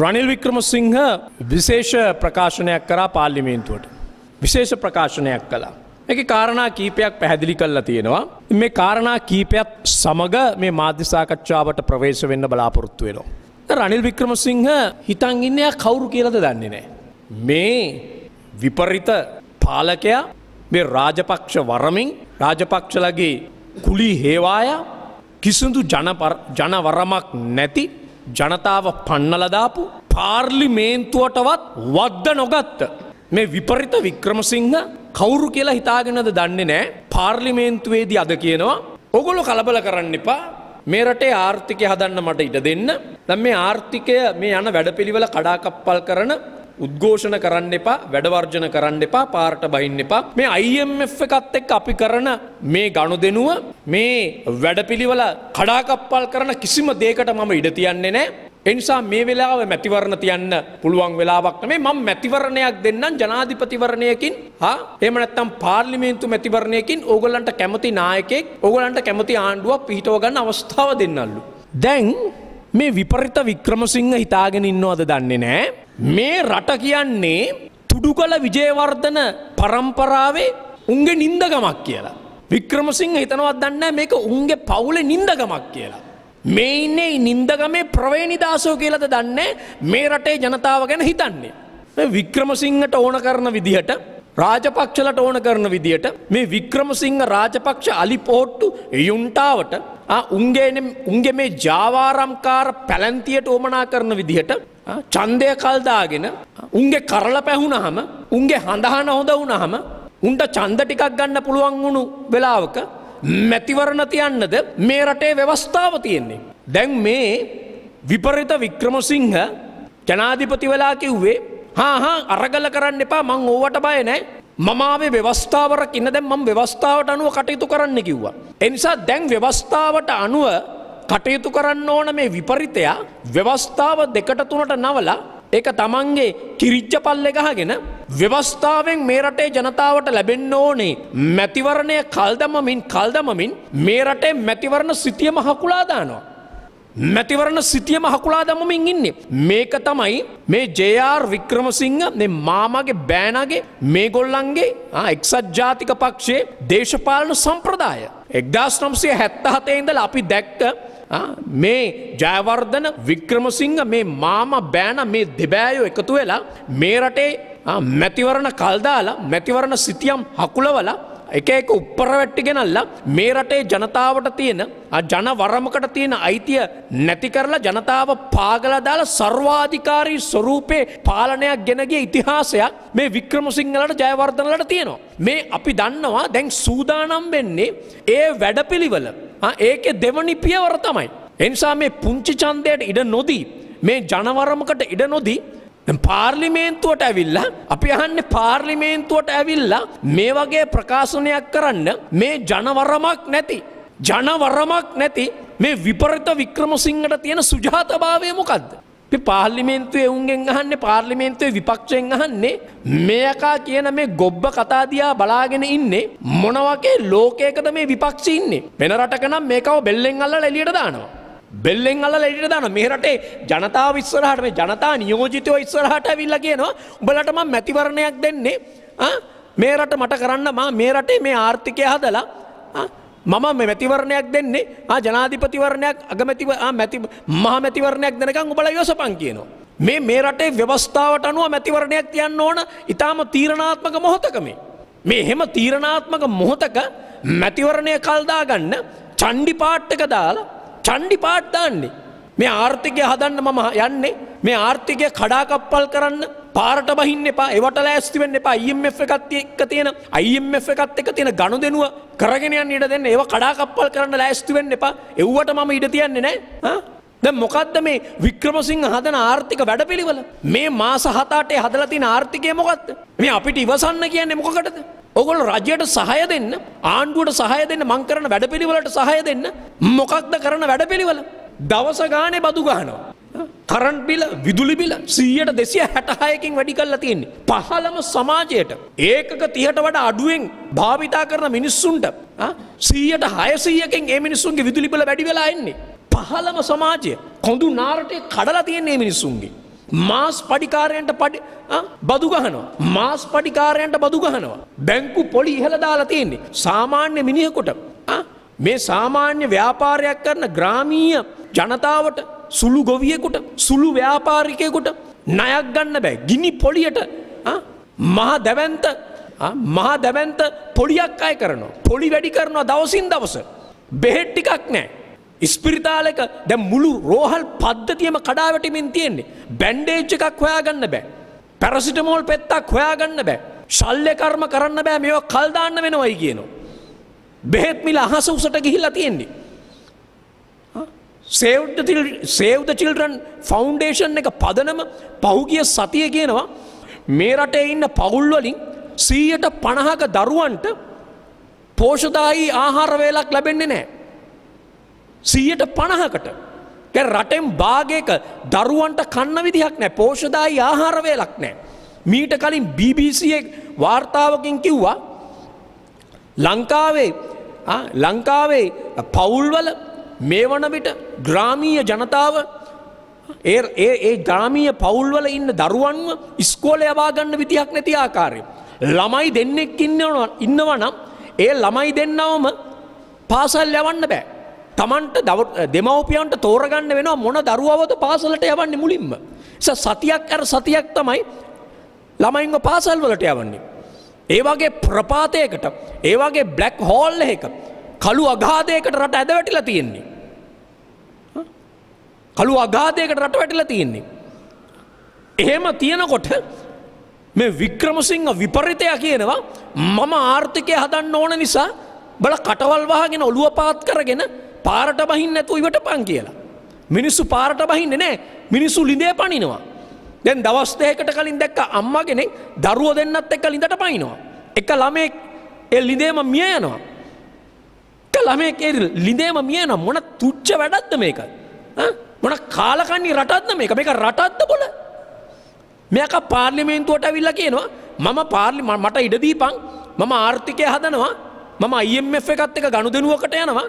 රනිල් වික්‍රමසිංහ විශේෂ ප්‍රකාශනයක් කරා පාර්ලිමේන්තුවට. විශේෂ ප්‍රකාශනයක් කලා. එක කාරණා කීපයක් පැහැදිලි කල්ලා තියෙනවා. මේ කාරණා කීපයක් සමඟ මේ මාධ්‍යසාකච්ඡාවට ප්‍රවේශ වෙන්න බලාපොරොත්තු වෙනවා. රනිල් වික්‍රමසිංහ හිතන් ඉන්නයා කවුරු කියලද දන්නේ නෑ. මේ විපරිත පාලකයා මේ රාජපක්ෂ වරමින් රාජපක්ෂලගේ කුලි හේවාය කිසිදු ජනවරමක් නැති ජනතාව පන්නලදාපු පාර්ලිමේන්තුවටවත් වද්ද නොගත්ත. මේ විපරිත වික්‍රමසිංහ කවුරු කියලා හිතාගෙනද දන්නේ නෑ පාර්ලිමේන්තුවේදී අද කියනවා. ඔගොලො කලබල කරන්න එපා මේ රටේ ආර්ථිකය හදන්න මට ඉඩ දෙන්න. දැන් මේ ආර්ථිකය මේ යන වැඩපිළිවෙල කඩාකප්පල් කරන උද්ඝෝෂණ කරන්න එපා වැඩවර්ජන කරන්න එපා පාරට බහින්න එපා මේ IMF එකත් එක්ක අපි කරන මේ ගණු දෙනුව මේ වැඩපිළිවල කඩාකප්පල් කරන කිසිම දේකට මම ඉඩ තියන්නේ නෑ එනිසා මේ වෙලාව මැතිවරණ තියන්න පුළුවන් වෙලාවක් නෙමේ මම මැතිවරණයක් දෙන්නම් ජනාධිපතිවරණයකින් හා එහෙම නැත්නම් පාර්ලිමේන්තු මැතිවරණයකින් ඕගලන්ට කැමති නායකයෙක් ඕගලන්ට කැමති ආණ්ඩුවක් පිහිටව ගන්න අවස්ථාව දෙන්නලු දැන් මේ විපරිත වික්‍රමසිංහ හිතාගෙන ඉන්නවද දන්නේ නෑ මේ රට කියන්නේ තුඩුකල විජයවර්ධන පරම්පරාවේ උන්ගේ නින්දගමක් කියලා. වික්‍රමසිංහ හිතනවත් දන්න මේක උන්ගේ පවුලේ නින්දගමක් කියලා. මේ ඉන්නේ නින්දගමේ ප්‍රවේනිදාසෝ කියලද දන්නේ මේ රටේ ජනතාව ගැන හිතන්නේ. වික්‍රමසිංහට ඕන කරන විදිහට රාජපක්ෂලට ඕන කරන විදියට මේ වික්‍රමසිංහ රාජපක්ෂ අලිපෝට්ටු යුන්ටාවට උන්ගේන උන්ගේ මේ ජාවාරම්කාර පැලැන්තියට ඕමනා කරන විදිහට චන්දය කල්දාගෙන උන්ගේ කරල පැහුණහම උන්ගේ හඳහන හොඳ වුණහම උන්ට චන්ද ටිකක් ගන්න පුළුවන් වුණු වෙලාවක මැතිවරණ තියන්නද මේ රටේ ව්‍යවස්ථාව තියෙන්නේ. දැන් මේ විපරිත වික්‍රමසිංහ ජනාධිපති වෙලා කිව්වේ හාහා අරගල කරන්න එපා මං ඕවට බය නෑ මමාවේ ව්‍යවස්ථාවරක් ඉන්න දැන් මම ව්‍යවස්ථාවට අනුව කටයුතු කරන්න කිව්වා. එනිසා දැන් ව්‍යවස්ථාවට අනුව කටයුතු කරන්න ඕන මේ විපරිතයා ව්‍යවස්ථාව දෙකට තුනට නවලා ඒක තමන්ගේ කිරිච්ච පල්ලෙ ගහගෙන ව්‍යවස්ථාවෙන් මේ රටේ ජනතාවට ලැබෙන්න ඕනේ මැතිවරණය කල්දමමින් කල්දමමින් මේ රටේ මැතිවරණ සිතිය මහකුලාදානවා. මැතිවරණ සිතියම හකුලා දමමින් ඉන්නේ. මේක තමයි මේ ජයාර් වික්‍රමසිංහ මාමගේ බෑනගේ මේ ගොල්ලන්ගේ එක්සත් ජාතික පක්ෂයේ දේශපාලන සම්ප්‍රදාය. එක්දස් නම්සය හැත්තහතේඉඳල අපි දැක්ක මේ ජයවර්ධන වික්‍රමසිංහ මේ මාම බෑන මේ දෙබෑයෝ එකතු වෙලා මේ රටේ මැතිවරණ කල්දාලා මැතිවරණ සිතියම් හකුලවලා එක එක උප්පරවැට්ටි ගෙනල්ලා මේ රටේ ජනතාවට තියෙන ජනවරමකට තියෙන අයිතිය නැති කරලා ජනතාව පාගලා දාලා සර්වාධිකාරී ස්වරූපේ පාලනයක් ගෙනගේ ඉතිහාසයක් මේ වික්‍රමසිංහලට ජයවර්ධනලට තියෙනවා. මේ අපි දන්නවා දැන් සූදානම් වෙන්නේ ඒ වැඩපිළිවෙල ඒකෙ දෙවනි පියවර තමයි. එනිසා මේ පුංචි ඡන්දයට ඉඩ නොදී මේ ජනවරමකට ඉඩ නොදී පාර්ලිමේන්තුවට ඇවිල්ලා අපි අහන්න පාර්ලිමේන්තුවට ඇවිල්ලා මේ වගේ ප්‍රකාශනයක් කරන්න මේ ජනවරමක් නැති. ජනවරමක් නැති මේ විපරිත වික්‍රමසිංහට තියෙන සුජාතභාවය මොකක්ද. පාර්ලිමේන්තුවේ එවුන්ගෙන් අහන්න පාර්ලිමේන්තුවේ විපක්ෂයෙන් අහන්නේ මේකා කියන මේ ගොබ්බ කතාදයා බලාගෙන ඉන්නේ මොනවගේ ලෝකයකද මේ විපක්ෂ ඉන්නේ වෙන රටකනම් මේකව බෙල්ලෙන් අල්ල එලියට දානවා. බෙල්ලෙන් අල්ල ලෙඩට දාන මේ රටේ ජනතාව ඉස්සරහට මේ ජනතා නියෝජිතව ඉස්සරහට ඇවිල්ලා කියනවා උඹලටම මැතිවරණයක් දෙන්නේ මේ රට මට කරන්න මා මේ රටේ මේ ආර්ථිකය හදලා මම මැතිවරණයක් දෙන්නේ ආ ජනාධිපතිවරණයක් අගමැතිව මැති මහා මැතිවරණයක් දෙනකම් උඹලා යොසපන් කියනවා මේ මේ රටේ ව්‍යවස්ථාවට අනුව මැතිවරණයක් තියන්න ඕන ඊටාම තීරණාත්මක මොහොතක මේ මේ හැම තීරණාත්මක මොහොතක මැතිවරණය කල් දාගන්න චණ්ඩි පාට්ටක දාලා චණ්ඩි පාට් දාන්නේ. මේ ආර්ථිකය හදන්න මම යන්නේ මේ ආර්ථිකය කඩාකප්පල් කරන්න පාරට බහින්න එපා එවට ලෑස්ති වෙන්න එපා IMF එකත් එක්ක තියෙන IMF එකත් එක්ක තියෙන ගනුදෙනුව කරගෙන යන්න ඉඩ දෙන්න ඒව කඩාකප්පල් කරන්න ලෑස්ති වෙන්න එපා එව්වට මම ඉඩ තියන්නේ නැහැ දැන් මොකද්ද මේ වික්‍රමසිංහ හදන ආර්ථික වැඩපිළිවෙල මේ මාස 7 8 හදලා තියෙන ආර්ථිකය මොකද්ද මේ අපිට ඉවසන්න කියන්නේ මොකකටද ඔගොල් රජයට සහය දෙන්න ආණ්ඩුවට සහය දෙන්න මංකරන වැඩපිළිවලට සහය දෙන්න මොකක්ද කරන වැඩපිළිවල දවස ගානේ බදු ගහනවා. කරන්ට් බිල විදුලි බිල 100ට 266කින් වැඩි කරලා තියෙන්නේ. පහළම සමාජයට ඒකක 30ට වඩා අඩුවෙන් භාවිතා කරන මිනිස්සුන්ට 100ට 600කින් ඒ මිනිස්සුන්ගේ විදුලි බිල වැඩි වෙලා එන්නේ. පහළම සමාජය කොඳු නාරටේ කඩලා තියෙන්නේ මිනිස්සුන්ගේ. මාස් පඩිකාරයන්ට පඩි බදුගහනවා. මාස් පඩිකාරයන්ට බදුගහනවා. බැංකු පොලි ඉහළ දාලා තියෙන්නේ. සාමාන්‍ය මිනිහකොට මේ සාමාන්‍ය ව්‍යාපාරයක් කරන ග්‍රාමීය ජනතාවට සුළු ගොවියෙකුට සුළු ව්‍යාපාරිකයකුට ණයක් ගන්න බෑ. ගිනි පොලියට මහා දැවන්ත මහා දැවන්ත පොලියක් අය කරනවා. පොලි වැඩි කරනවා දවසින් දවස. බෙහෙට් ටිකක් නෑ. ඉස්පිරිතාලක දැ මුළු රෝහල් පද්ධතියම කඩාවැටිමින් තියෙන්නේ. බැන්්ඩේච්ච එකක් හොයාගන්න බෑ. පැරසිටමෝල් පෙත්තක් හොයාගන්න බෑ. ශල්්‍ය කර්ම කරන්න බෑ මේවා කල්දාන්න වෙනවයි කියනවා. බෙහෙත් මිල අහස උසට ගිහිල්ලා තියෙන්නේ. සේව්ද චිල්ටන් ෆෞන්ඩේෂන් එක පදනම පහුගිය සතිය කියනවා මේ රටේ ඉන්න පවුල්වලින් සීයට පණහක දරුවන්ට පෝෂදායි ආහාරවේලක් ලැබෙන්නේ නෑ. සීයට පණහකට රටෙන් භාගයක දරුවන්ට කන්න විදිහක් නෑ පෝෂදායි ආහාරවේලක් නෑ. මීට කලින් BBC වාර්තාවකින් කිව්වා ලංකාවේ ලංකාවේ පවුල්වල මේ වනවිට ග්‍රාමීය ජනතාව ඒ ඒ ග්‍රාමීය පවුල්වල ඉන්න දරුවන්ව ඉස්කෝල යවාගන්න විදිහක් නැති ආකාරය. ළමයි දෙන්නෙක් ඉන්නවනම් ඒ ළමයි දෙන්නවම පාසල් යවන්න බෑ. තමන්ට දෙමවපියන්ට තෝරගන්න වෙන මොන දරුවවද පාසලට යවන්නේ මුලින්ම. සතියක් ඇර සතියක් තමයි ළමයින්ව පාසල් වලට යවන්නේ. ඒවාගේ ප්‍රපාතයකට ඒවාගේ බ්ලක් හෝල් එක කළු අගාධයකට රට ඇදවැටිලා තියෙන්නේ. කළු අගාධයකට රට වැටිලා තියෙන්නේ. එහෙම තියෙනකොට මේ වික්‍රමසිංහ විපරිතය කියනවා මම ආර්ථිකය හදන්න ඕන නිසා බල කටවල් වහගෙන ඔළුව පාත් කරගෙන පාරට බහින්න නැතුව ඉවට පන් කියලා. මිනිස්සු පාරට බහින්නේ නෑ මිනිස්සු ලිඳේ පනිනවා. දැන් දවස් දෙකකට කලින් දැක්ක අම්මා කෙනෙක් දරුවෝ දෙන්නත් එක්ක ලිඳට පනිනවා. එක ළමෙක් ඒ ලිඳේම මිය යනවා. එක ළමෙක් ඒ ලිඳේම මිය යනවා මොන තුච්ච වැඩක්ද මේක? මොන කාලකන්ණි රටක්ද මේක? මේක රටක්ද බොල? මෙයාක පාර්ලිමේන්තුවට ඇවිල්ලා කියනවා මම පාර්ලි මට ඉඩ දීපන් මම ආර්ථිකය හදනවා මම IMF එකත් එක ගනුදෙනුවකට යනවා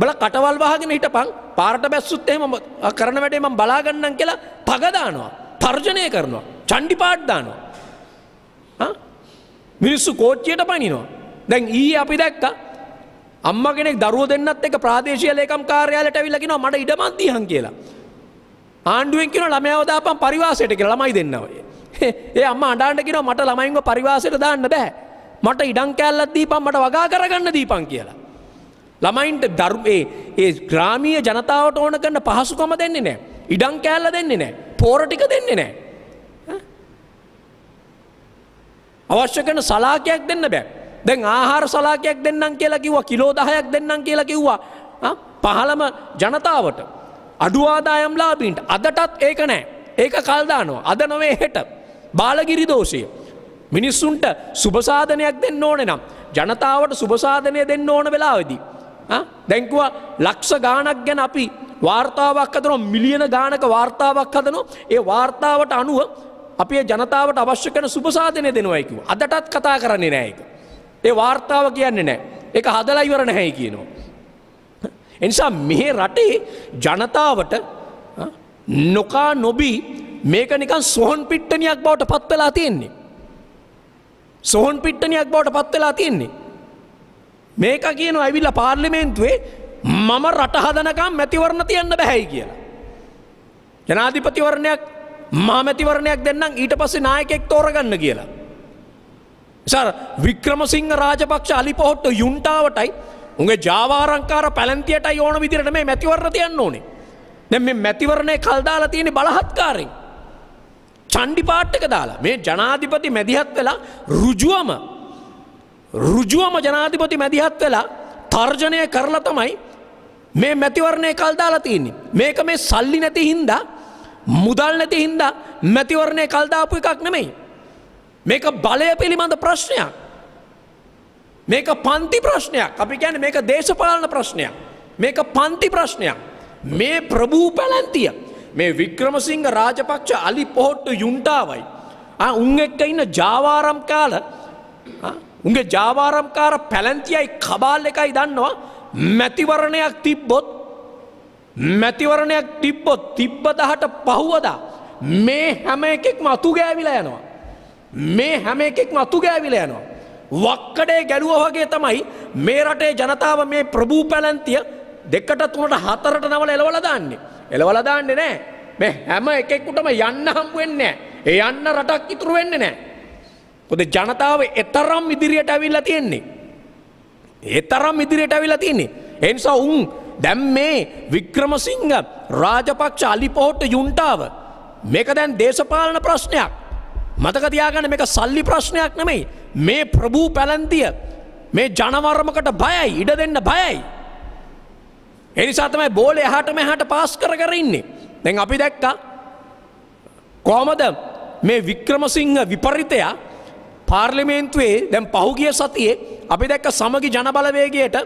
බල කටවල් වහගෙන හිටපන් පාරට බැස්සුත් එහෙම කරන වැඩේ මම බලා ගන්නම් කියලා පගදානවා. තර්ජනය කරනවා. චණ්ඩි පාට් දානවා. ආ? මිනිස්සු කෝච්චියට පනිනවා. දැන් ඊයේ අපි දැක්කා අම්ම කෙනෙක් දරුව දෙන්නත් එක ප්‍රාදේශීය ලේකම් කාර්යාලයට ඇවිල්ලා කියනවා මට ඉඩමක් දීහන් කියලා. ආණ්ඩුවෙන් කියනවා ළමයාව දාපන් පරිවාසයට කියලා ළමයි දෙන්නව. ඒ අම්මා අඬාන්න කියනවා මට ළමයින්ව පරිවාසයට දාන්න බෑ. මට ඉඩම් කෑල්ලක් දීපන් මට වගා කරගන්න දීපන් කියලා. ළමයින්ට ධර්මයේ ඒ ග්‍රාමීය ජනතාවට ඕන කරන පහසුකම දෙන්නේ නෑ. ඉඩම් කෑල්ල දෙන්නේ නෑ. පෝර ටික දෙන්නේ නෑ. අවශ්‍ය කරන සලාකයක් දෙන්න බෑ. දැන් ආහාර සලාකයක් දෙන්නම් කියලා කිව්වා. කිලෝ 10ක් දෙන්නම් කියලා කිව්වා. පහළම ජනතාවට අඩු ආදායම් ලාභීන්ට අදටත් ඒක නෑ. ඒක කල් දානවා. අද නොවේ හෙට. බාලගිරි දෝෂය. මිනිස්සුන්ට සුබසාධනයක් දෙන්න ඕනේ නම් ජනතාවට සුබසාධනය දෙන්න ඕන වෙලාවේදී දැංකුවා ලක්ෂ ගානක් ගැන අපි වාර්තාවක් අතනවා මිලියන ගානක වාර්තාවක් හදනෝ ඒ වාර්තාවට අනුව අපේ ජනතාවට අවශ්‍ය කන සුපසාධනය දෙනවයිකිව. අදටත් කතා කරන්නේ නෑක. ඒ වාර්තාව කියන්නේ නෑ. එක හදලා ඉවර නැහැයි කියනවා. එනිසා මෙහෙ රටේ ජනතාවට නොකා නොබී මේක නිකන් සොහොන් පිට්ටනයක් බවට පත්වෙලා තියෙන්නේ. සොහොන් පිට්ටනයක් බවට පත්වෙලා තියෙන්නේ. මේක කියන ඇවිල්ල පාර්ලිමේන්තුවේ මම රටහදනකම් මැතිවරණ තියන්න බැහැයි කියලා. ජනාධිපතිවරණයක් මාමැතිවරණයක් දෙන්නම් ඊට පස්සේ නායකෙක් තෝරගන්න කියලා. සර් වික්‍රමසිංහ රාජපක්ෂ අලිපොහොට්ට යුන්ටාවටයි උගේ ජාවාරංකාර පැලන්තියට ඕන විදිරට මේ මැතිවරණ තියන්න ඕනේ. දැ මේ මැතිවරණය කල්දාලා තියෙන බලහත්කාරෙන්. චණ්ඩි පාට්ටක දාලා මේ ජනාධිපති මැදිහත් වෙලා රුජුවම රුජුවම ජනාධිපති මැදිහත් වෙලා තර්ජනය කරලා තමයි මේ මැතිවරණය කල් දාලා තියන්නේ. මේක මේ සල්ලි නැති හින්දා මුදල් නැති හින්දා මැතිවරණය කල්දාපු එකක් නෙමෙයි. මේක බලය පිළිබඳ ප්‍රශ්නයක්. මේක පන්ති ප්‍රශ්නයක් අපි ගැන මේක දේශපාලන ප්‍රශ්නයක්. මේක පන්ති ප්‍රශ්නයක්. මේ ප්‍රභූ පැලැන්තිය. මේ වික්‍රමසිංහ රාජපක්ෂ අලි පොහොට්ටු යුන්ටාවයි. උන් එක්ක ඉන්න ජාවාරම් කාල උගේ ජාවාරම්කාර පැලැන්තියයි කබාල් එකයි දන්නවා මැතිවරණයක් තිබ්බොත් මැතිවරණයක් තිබ්බොත් තිබ්බ දහට පහුවදා මේ හැම එකෙක්ම අතුගෑවිලා යනවා. මේ හැම එකෙක්ම අතුගෑවිලා යනවා. වක්කඩේ ගැලුව වගේ තමයි මේ රටේ ජනතාව මේ ප්‍රභූ පැලැන්තිය දෙකට තුනට හතරට නවල එලවල දාන්නේ. එලවල දාන්නේ නෑ මේ හැම එකෙක්කුටම යන්න හම්බුවෙන්නේ නෑ. ඒ යන්න රටක් ඉතුරු වෙන්නේ නෑ. කොද ජනතාව එතරම් ඉදිරියට ඇවිල්ලා තියෙන්නේ. එතරම් ඉදිරියට ඇවිල්ලා තියන්නේ. එනිසා උන් දැම් මේ වික්‍රමසිංහ රාජපක්ෂ අලිපෝට්ට යුන්ටාව මේක දැන් දේශපාලන ප්‍රශ්නයක් මතකතියාගන්න මේක සල්ලි ප්‍රශ්නයක් නෙමයි මේ ප්‍රභූ පැලන්තිය මේ ජනවර්මකට බයයි ඉඩ දෙන්න බයයි. එනිසාතමයි බෝල එහට මෙහට පාස් කර කරඉන්නේ. දැන් අපි දැක්ක කෝමද මේ වික්‍රමසිංහ විපරිතයා පාර්ලිමේන්තුවේ දැම් පහුගිය සතියේ අපි දැක්ක සමගි ජනබලවේගයට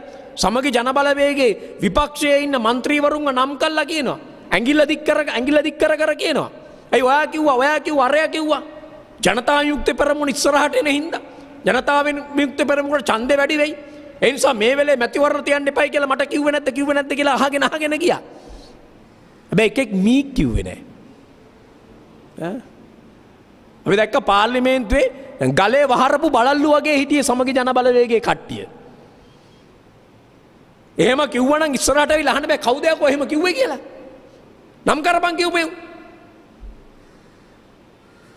සමගි ජනබලවේගේ විපක්ෂයේ ඉන්න මන්ත්‍රීවරුන්ව නම් කල්ලා කියනවා. ඇගිල්ල දික්කර ඇගිල්ල දික්කර කර කියනවා. ඇයි ඔයා කිව්වා ඔයා කිව් වරය කිව්වා. ජනතා යුක්ත පෙරමුණ ඉස්සරහටන හින්ද. ජනතාවෙන් යුක්ත පෙරමුණට චන්ද වැඩි වෙයි. එනිසා මේ වෙලේ මැතිවරණ තියන්න එපයි කියලා මට කිව්ව නැත්ද කිව්ව නැත්ද කියලා අහගෙන අහගෙන ගියා. හැබැයි එකෙක් මී කිව්වේ නැහැ. අපි දැක්ක පාර්ලිමේන්තුවේ ගලේ වහරපු බලල්ලු වගේ හිටිය සමග ජනබලවේගේ කට්ටිය. ඒම කිවන ඉස්සරට ලහන බෑ කවදයක් හෙම කිව්ව කියලා නම් කරපන් කිව්පය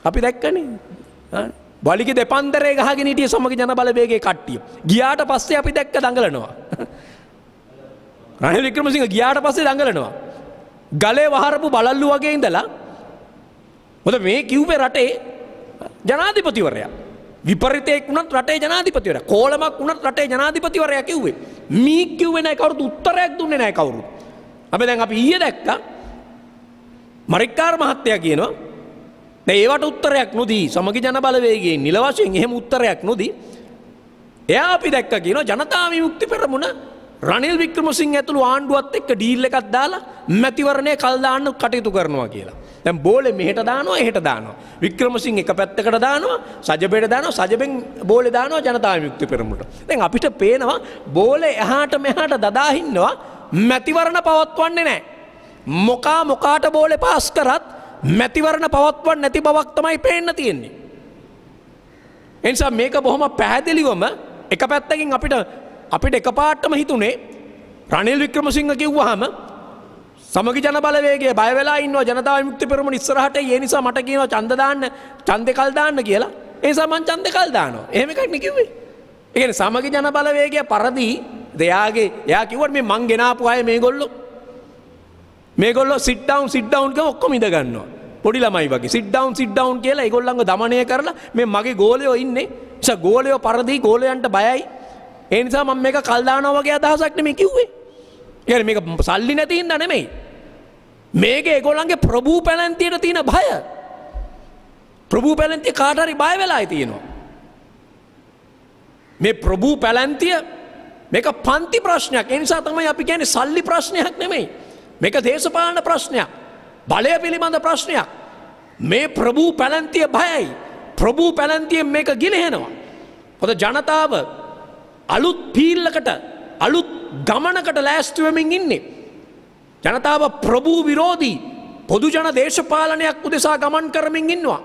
අපි දැක්කනේ බලික දෙපන්දරේ ගහගෙන හිටිය සමග ජනබලවේගේ කට්ටිය ගියාට පස්සේ අපි දැක්ක දඟලනවා රනිල් වික්‍රමසිංහ ගියාට පස්සේ දඟලනවා ගලේ වහරපු බලල්ලු වගේ ඉඳලා මොද මේ කිව්වේ රටේ ජනාධිපතිවරයා. විපරිතයෙක් වුණත් රටේ ජනාධිපතිවරයා. කෝලමක් වුණත් රටේ ජනාධිපතිවරයා කිව්වේ. මී කිව්වේ නැහැ කවුරුත් උත්තරයක් දුන්නේ නැහැ කවුරුත්. අපි දැන් අපි ඊයේ දැක්කා මරික්කාර මහත්තයා කියනවා දැන් ඒවට උත්තරයක් නොදී සමගි ජන බලවේගයෙන් නිල වශයෙන් එහෙම උත්තරයක් නොදී එයා අපි දැක්ක කියනවා ජනතා විමුක්ති පෙරමුණ රනිල් වික්‍රමසිංහ ඇතුළු ආණ්ඩුවත් එක්ක ඩීල් එකක් දාලා මැතිවරණය කල් දාන්න කටයුතු කරනවා කියලා. දැන් බෝලේ මෙහෙට දානවා එහෙට දානවා. වික්‍රමසිංහ එක පැත්තකට දානවා සජබෙට දානවා සජබෙන් බෝලේ දානවා ජනතා විමුක්ති පෙරමුණට. දැන් අපිට පේනවා බෝලේ එහාට මෙහාට දදා හින්නවා මැතිවරණ පවත්වන්නේ නැහැ. මොකා මොකාට බෝලේ පාස් කරත් මැතිවරණ පවත්වන්න නැති බවක් තමයි පේන්න තියෙන්නේ. එනිසා මේක බොහොම පැහැදිලිවම එක පැත්තකින් අපිට අපිට එකපාටම හිතුනේ රනිල් වික්‍රමසිංහ කිව්වහම සමග ජන බලවේගේ බයවෙලා ඉන්න ජනතාව මුක්ති පෙරම ඉස්සරහට ඒ නිසා මට කියනවා චන්දදාන්න චන්දකල් දාන්න කියලා ඒසා මං චන්දකල් දානවා එහෙම එකක් නිකිවේ ඒගෙන සමග ජන බලවේගය පරදී දෙයාගේ යා කිවට මේ මං ගෙනාපු අය මේ ගොල්ලො මේගොල්ලො සිට්ඩවන් සිට්ඩවන්ක ඔක්කො මිදගන්නවා පොඩි ළමයි වගේ සිට්ඩවන් සිට්ඩවන් කියලා ඒගොල්ලඟ දමනය කරලා මේ මගේ ගෝලයෝ ඉන්නේ ස ගෝලයෝ පරදිී ගෝලයන්ට බයයි ඒ නිසා මම මේක කල්දානවා වගේ අදහසක්න මේ කිව්වේ ඒ මේ සල්ලි නැතින් දනෙමෙයි මේක ඒගොල්ලන්ගේ ප්‍රභූ පැලැන්තියට තියෙන බය ප්‍රභූ පැලැන්ති කාටරි බය වෙලායි තියෙනවා. මේ ප්‍රභූ පැලැන්තිය මේක පන්ති ප්‍රශ්නයක් එනිසා තමයි අපි ගැන සල්ලි ප්‍රශ්නයක් නෙමෙයි මේක දේශපාලන ප්‍රශ්නයක් බලය පිළිබඳ ප්‍රශ්නයක් මේ ප්‍රභූ පැලැන්තිය බයයි ප්‍රභූ පැලැන්තියෙන් මේක ගිලිහෙනවා. හොද ජනතාව අලුත් පීල්ලකට අලුත් ගමනකට ලෑස්තුවමින් ඉන්නේ. ජනතාව ප්‍රභූ විරෝධී පොදුජන දේශපාලනයක් උදෙසා ගමන් කරමින් ඉන්නවා.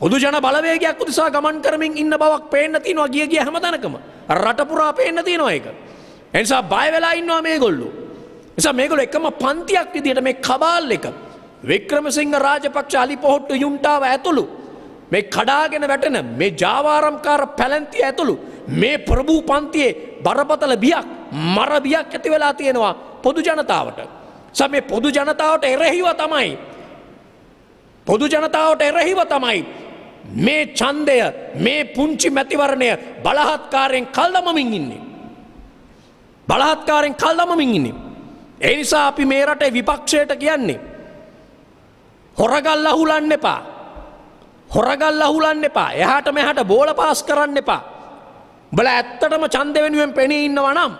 පොදුජන බලවේගයක් උදෙසා ගමන් කරමින් ඉන්න බවක් පේන්න තියෙනවා ගිය ගිය හැම තැනකම. රටපුරා පේන්න තියෙනවා ඒක. එනිසා බය වෙලා ඉන්නවා මේගොල්ලෝ. නිසා මේගොල්ලෝ එකම පන්තියක් විදිහට මේ කබාල් එක වික්‍රමසිංහ රාජපක්ෂ අලිපොහොට්ටු යුන්ටාව ඇතුළු මේ කඩාගෙන වැටෙන මේ ජාවාරම්කාර පැලැන්තිය ඇතුළු මේ ප්‍රභූ පන්තියේ බරපතල බියක් මර බියක් ඇති වෙලා තියෙනවා පොදු ජනතාවට. ස මේ පොදු ජනතාවට එරෙහිව තමයි. පොදු ජනතාවට එරෙහිව තමයි. මේ චන්දය මේ පුංචි මැතිවරණය බලහත්කාරයෙන් කල්දමමින් ඉන්නේ. බලහත්කාරයෙන් කල්දමමින් ඉන්නේ. ඒ නිසා අපි මේ රටේ විපක්ෂයට කියන්නේ. හොරගල් අහුලන්න එපා. හොරගල් අහුලන්න එපා එහට මෙහට බෝල පාස් කරන්න එපා. බල ඇත්තටම චන්ද වෙනුවෙන් පෙනී ඉන්නවනම්.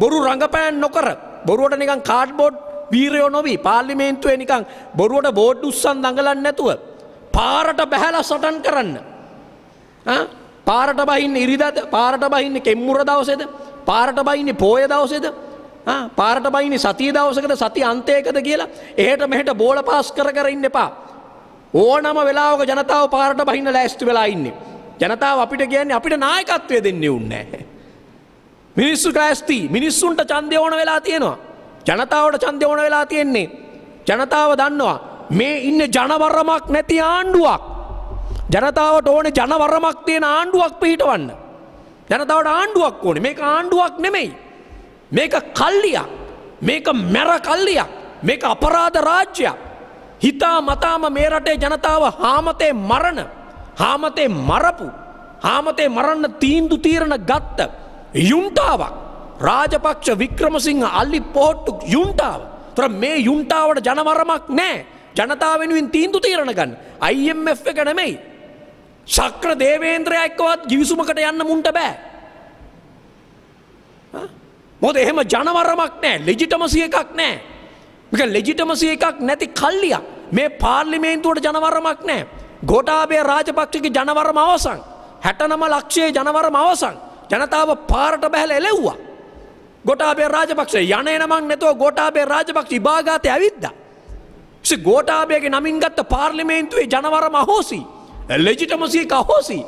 බොරු රඟපෑන් නොකරත්. බොරුවට නිකං කාඩ්බෝඩ් වීරයෝ නොවී පාර්ලිමේන්තුවේ නිකං බොරුවට බෝඩ් උස්සන් දඟලන්න නැතුව. පාරට බැහැල සටන් කරන්න. පාරට බහින්න ඉරිදද පාරට බහින්න කෙම්මුර දවසේද පාරට බයින්නේ පෝය දවසේද පාරට බයිනි සතිය දවසකට සති අන්තයකද කියලා එහට මෙහට බෝල පාස් කර කර ඉන්න එපා. ඕනම වෙලාවක ජනතාව පාරට බහින්න ලෑස්ති වෙලා ඉන්නේ. ජනතාව අපිට කියන්නේ අපිට නායකත්වය දෙන්නේ උන්නේ. මිනිස්සු ක්‍රෑස්ති මිනිස්සුන්ට චන්දය ඕන වෙලා තියෙනවා. ජනතාවට චන්දය ඕන වෙලා තියෙන්නේ. ජනතාව දන්නවා මේ ඉන්න ජනවරමක් නැති ආණ්ඩුවක්. ජනතාවට ඕන ජනවරමක් තියෙන ආණ්ඩුවක් පිහිටවන්න. ජනතාවට ආණ්ඩුවක් ඕනේ මේක ආණ්ඩුවක් නෙමෙයි. මේක කල්ලියක් මේක මැර කල්ලියක් මේක අපරාධ රාජ්‍යයක්. හිතා මතාම මේ රටේ ජනතාව හාමතේ මරණ හාමතේ මරපු හාමතේ මරන්න තීන්දු තීරණ ගත්ත යුන්ටාවක් රාජපක්ෂ වික්‍රමසිංහ අල්ලි පෝට්ටු යුන්ටාව තර මේ යුන්ටාවට ජනමරමක් නෑ ජනතාවෙනුවෙන් තීන්දු තීරණ ගන්න අයිF එක නෙමෙයි ශක්‍ර දේවේන්ද්‍රයක්කවත් ගිවිසුමකට යන්න මුන්ට බෑ මොද එහෙම ජනවරමක් නෑ ලෙජිටමසිය එකක් නෑ මික ලෙජිටමසිය එකක් නැති කල්ලියක් මේ පාර්ලිමේන්තුවට ජනවරමක් නෑ ගොටාබේ රාජපක්ෂික ජනවරම අවසන් හැටනම ලක්ෂයේ ජනවරම අවසන් ජනතාව පාරට බැහල එලෙව්වා. ගොටාබේ රාජපක්ෂේ යන එනමං නැතුව ගොටාබේ රාජපක්ෂ භාගාතය ඇවිද්ද. ගෝටාබේගේ නමින් ගත්ත පාර්ලිමේන්තුවේ ජනවරම අහෝසි. ලෙජිටමසීක අහෝසි.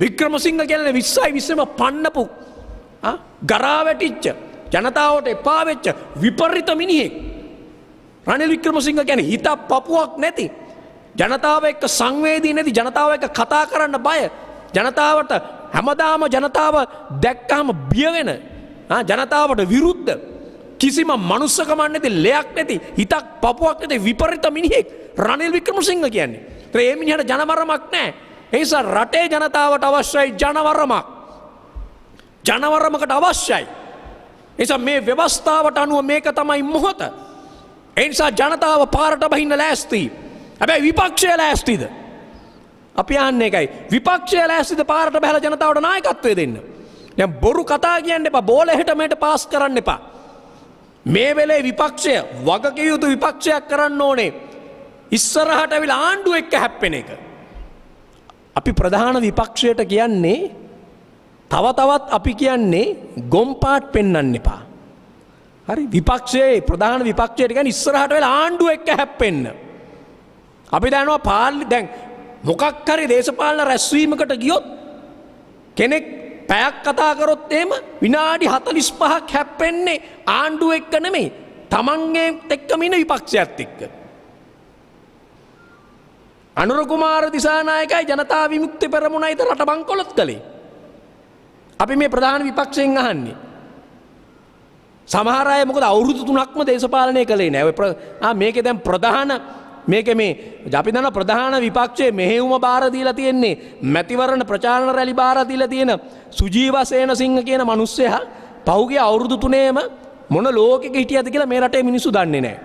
වික්‍රමසිංහ කෙල්ල විස්සයි විස්සම පන්නපු ගරාවැටිච්ච ජනතාවට එපාවෙච්ච විපර්රිත මිනිහෙක්. රනිල් වික්‍රමසිංහ ගැන හිතා පපුුවක් නැති. ජනතාව එක්ක සංවේදී නැති ජනතාව එක කතා කරන්න බය. ජනතාවට හැමදාම ජනතාව දැක්කහම බියවෙන ජනතාවට විරුද්ධ කිසිම මනුස්සකමන්න ඇති ලෙයක් නැති හිතක් පපුුවක් ඇති විපරිත මිනිහෙක් රනිල් වික්‍රම සිංහ කියන්නේ ත්‍රේමිනිහට ජනවරමක් නෑ ඒසා රටේ ජනතාවට අවශ්‍යයි ජනවරමක් ජනවරමකට අවශ්‍යයි නිසා මේ ව්‍යවස්ථාවට අනුව මේක තමයි මොහොත එනිසා ජනතාව පාරට බහින්න ලෑස්තිී හැබැයි විපක්ෂය ලෑස්තිීද අපි යන්න එකයි විපක්ෂය ලෑස්සිද පාරට බැහල ජනතාවට නායකත්වය දෙන්න. ය බොරු කතා කියන්න එපා බෝල හෙටමට පාස් කරන්න එපා. මේ වෙලේ විපක්ෂය වගකයුතු විපක්ෂයක් කරන්න ඕනේ. ඉස්සරහට විල් ආණ්ඩුව එක්ක හැප්පෙන එක. අපි ප්‍රධාන විපක්ෂයට කියන්නේ තව තවත් අපි කියන්නේ ගොම්පාට් පෙන්න්න එපා. හරි විපක්ෂයේ ප්‍රධාන විපක්ෂයට ගැන ඉස්සරහට වෙලා ආණ්ඩුව එක්ක හැප්පෙන්න්න. අපි දැනවා පාලි දැන් මොකක් හරි දේශපාලන රැස්වීමකට ගියොත් කෙනෙක් පැයක් කතාකරොත් එම විනාඩි හතලිස් පහක් හැප්පෙන්නේ ආණ්ඩුව එක්ක නෙමේ තමන්ගේ එක්කමින විපක්ෂයක්ත් එක්ක. අනුරකුමාර දිසානායකයි ජනතා විමුක්ති පෙරමුණයිත රට බංකොලොත් කළේ. අපි මේ ප්‍රධාන විපක්ෂයෙන් අහන්නේ. සමහරය මොකද අවුරුදු තුනක්ම දේශපාලනය කළේ නෑ මේක දැන් ප්‍රධාන මේක මේ ජපිදන ප්‍රධාන විපක්ෂයේ මෙහෙවුම බාරදීලා තියෙන්නේ මැතිවරණ ප්‍රචාරණ රැලි බාරදීලා තියෙන සුජීවසේන සිංහ කියන මිනිස්සයා පහුගිය අවුරුදු තුනේම මොන ලෝකෙක හිටියද කියලා මේ රටේ මිනිස්සු දන්නේ නැහැ.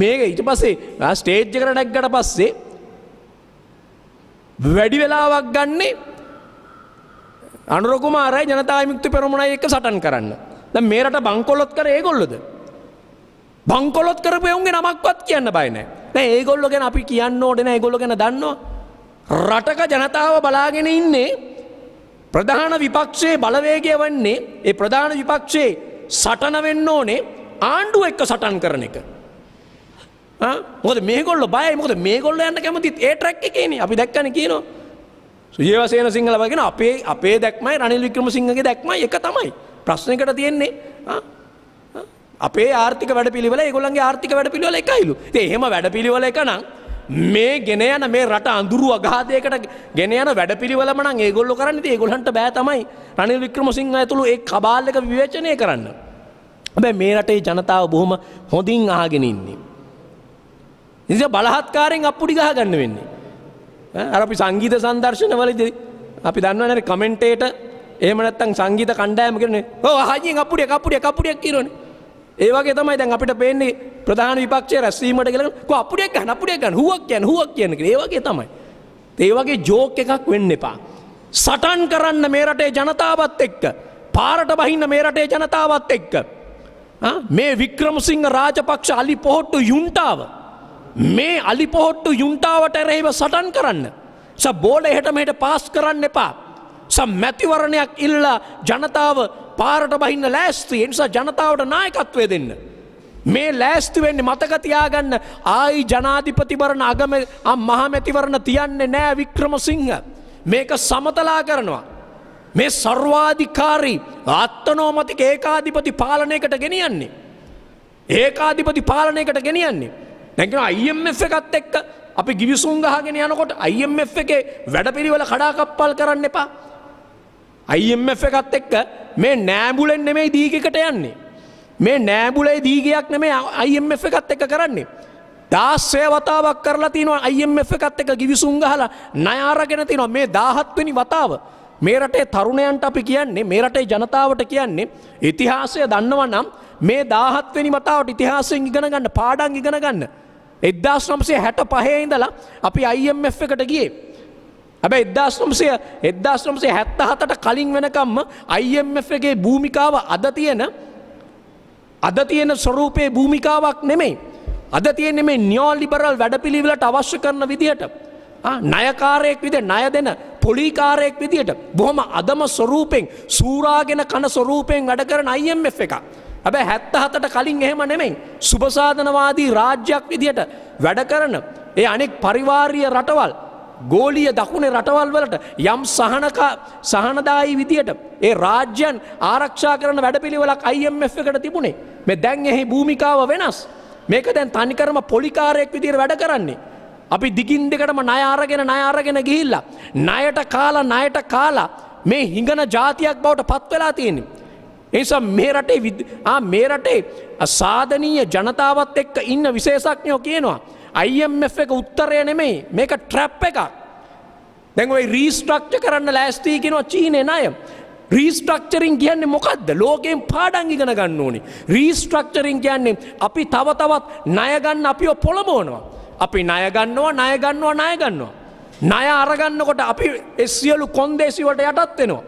මේක ඊට පස්සේ ස්ටේජ් එකට නැග්ගට පස්සේ වැඩි වෙලාවක් ගන්නේ අනුරකුමාරයි ජනතා විමුක්ති පෙරමුණයි එක්ක සටන් කරන්න. දැන් මේ රට බංකොලොත් කරේ ඒගොල්ලෝද? බංකොලොත් කරපු එවුන්ගේ නමක්වත් කියන්න බයිනෑ නෑ ඒගොල්ලො ගැන අපි කියන්න ඕඩන ඒගොල්ලො ගැන දන්නවා රටක ජනතාව බලාගෙන ඉන්නේ ප්‍රධාන විපක්ෂයේ බලවේගය වන්නේ ඒ ප්‍රධාන විපක්ෂයේ සටන වෙන්න ඕනේ ආණ්ඩුව එක්ක සටන් කරන එක මොද මේගොල්ල බය මොද මේගොල්ල යන්න කැමතිත් ඒ ට්‍රැක් එකන අපි දැක්කන කියනවා සුයවසයන සිංහල වගෙන අපේ අපේ දැක්මයි රනිල් වික්‍රම සිංහගේ දැක්ම එක තමයි ප්‍රශ්නකට තියෙන්නේ අපේ ආර්ථික වැඩ පිළිවල ගොලන්ගේ ආර්ථික වැඩ පිළිවල එකයිලු එහෙම වැඩ පිළිවල එකනම් මේ ගෙන යන මේ රට අඳුරු අගාදයකට ගෙන යන වැඩ පිළිවලමන ඒගොල්ලො කරන්න ඒගොලන්ට බෑතමයි රනිල් වික්‍රමසිංහ ඇතුළු ඒ කබාල්ලක විවේචනය කරන්න. හැබැ මේ රටේ ජනතාව බොහොම හොඳින් ආගෙන ඉන්නේ. නිස බලහත්කාරෙන් අපපුඩි ගහ ගන්න වෙන්නේ. අරපි සංගීත සංදර්ශන වලද අපි දන්නවන කමෙන්ටේට ඒමනත්තන් සංගීත කණ්ඩෑම කරන හජිය අපපුඩිය කපුඩිය කපුඩියක් කියරන්නේ ඒවගේ තමයි දැන් අපිට පේන්නේ ප්‍රධාන විපක්ෂය රැස්වීමට කියලා කො අපුඩේ ගන්න අපුඩේ ගන්න හුවක් කියන හුවක් කියන කියලා ඒ වගේ තමයි. ඒ වගේ ජෝක් එකක් වෙන්න එපා. සටන් කරන්න මේ රටේ ජනතාවත් එක්ක පාරට බහින්න මේ රටේ ජනතාවත් එක්ක මේ වික්‍රමසිංහ රාජපක්ෂ අලි පොහොට්ටු යුන්ටාව මේ අලි පොහොට්ටු යුන්ටාවට එරෙහිව සටන් කරන්න. ස බෝල එහෙට මෙහෙට පාස් කරන්න එපා. සම් මැතිවරණයක් ඉල්ලා ජනතාව පාරට බහින්න ලෑස්ති එනිසා ජනතාවට නායකත්වය දෙන්න. මේ ලෑස්තිවෙන්නේ මතකතියාගන්න ආයි ජනාධිපතිවරණ අගම මහමැතිවරණ තියන්නේ නෑ වික්‍රම සිංහ. මේක සමතලා කරනවා. මේ සර්වාධිකාරී අත්තනෝමතික ඒකාධිපති පාලනයකට ගෙනියන්නේ. ඒකාධිපති පාලනයකට ගෙනියන්නේ. නැගෙන අයිම්F එකත් එක්ක අපි ගිවිසුන් ගහගෙන යනකොට අයිම්F එකේ වැඩ පිළිවල කඩාකප්පල් කරන්න එපා අයිF එකත් එක්ක මේ නෑඹුලෙන් නෙමෙයි දීගකට යන්නේ. මේ නෑඹුලේ දීගයක් නෙමේ අයිF එකත් එක්ක කරන්නේ. දාස්සය වතාවක් කරලා තිනවා අයිF එකත් එක ගිවිසුන් ගහලා නයාරගෙන තිනවා මේ දාහත්වනි වතාව. මේ රටේ තරුණයන්ට අපි කියන්නේ මේ රටේ ජනතාවට කියන්නේ ඉතිහාසය දන්නව නම් මේ දාහත්වනි වතාවට ඉතිහාසයෙන් ඉගෙන ගන්න පාඩම් ඉගෙන ගන්න. එදදාස් නම්සේ හැට පහේ ඉඳලා අපි අයිF එකට ගියේ. හැබැ එදදාශ්‍රම්සය එදදාශ්‍රම්සේ හැත්ත හතට කලින් වෙනකම්ම අයිF එකගේ භූමිකාව අද තියෙන අද තියෙන ස්වරූපයේ භූමිකාවක් නෙමෙයි. අද තියෙන මේ නියෝ ලිබරල් වැඩපිළිවෙලට අවශ්‍ය කරන විදිහට. නයකාරයෙක් විදිහ ණය දෙන පොලිකාරයෙක් විදිහට බොහොම අදම ස්වරූපෙන් සූරාගෙන කන ස්වරූපයෙන් වැඩ කරන IMF එක. හැබැයි 77ට කලින් එහෙම නෙමෙයි. සුබසාධනවාදී රාජ්‍යයක් විදිහට වැඩ කරන ඒ අනෙක් පරිවාරීය රටවල් ගෝලිය දකුණේ රටවල් වලට යම් සහනක සහනදායි විදියට ඒ රාජ්‍යන් ආරක්ෂා කරන වැඩපිළිවෙලක් IMF එකට තිබුණේ මේ දැන් එහි භූමිකාව වෙනස් මේක දැන් තනිකරම පොලිකාරයෙක් විදියට වැඩ කරන්නේ අපි දිගින් දෙකටම ණය අරගෙන ණය අරගෙන ගිහිල්ලා ණයට කාලා ණයට කාලා මේ හිඟන જાතියක් බවට පත් වෙලා තියෙන්නේ එනිසා මේ රටේ මේ රටේ සාධනීය ජනතාවත් එක්ක ඉන්න විශේෂඥයෝ කියනවා අයිF එක උත්තරය නෙමෙයි මේක ට්‍රැප් එකක් දැන්යි රීස්ට්‍රක්්ච කරන්න ලෑස්තිීකෙනවා චීනය අයම්. රීස්ට්‍රක්චරින් කියන්නේ මොකක්ද ලෝකෙන් පාඩන් ඉගෙන ගන්න ඕනි. රීස්ට්‍රක්චරින් කියන්නේ අපි තව තවත් ණයගන්න අපිව පොළඹවනවා. අපි ණයගන්නවා ණයගන්නවා ණයගන්නවා. ණය අරගන්නකොට අපි සියලු කොන්දේසිවට යටත් වෙනවා.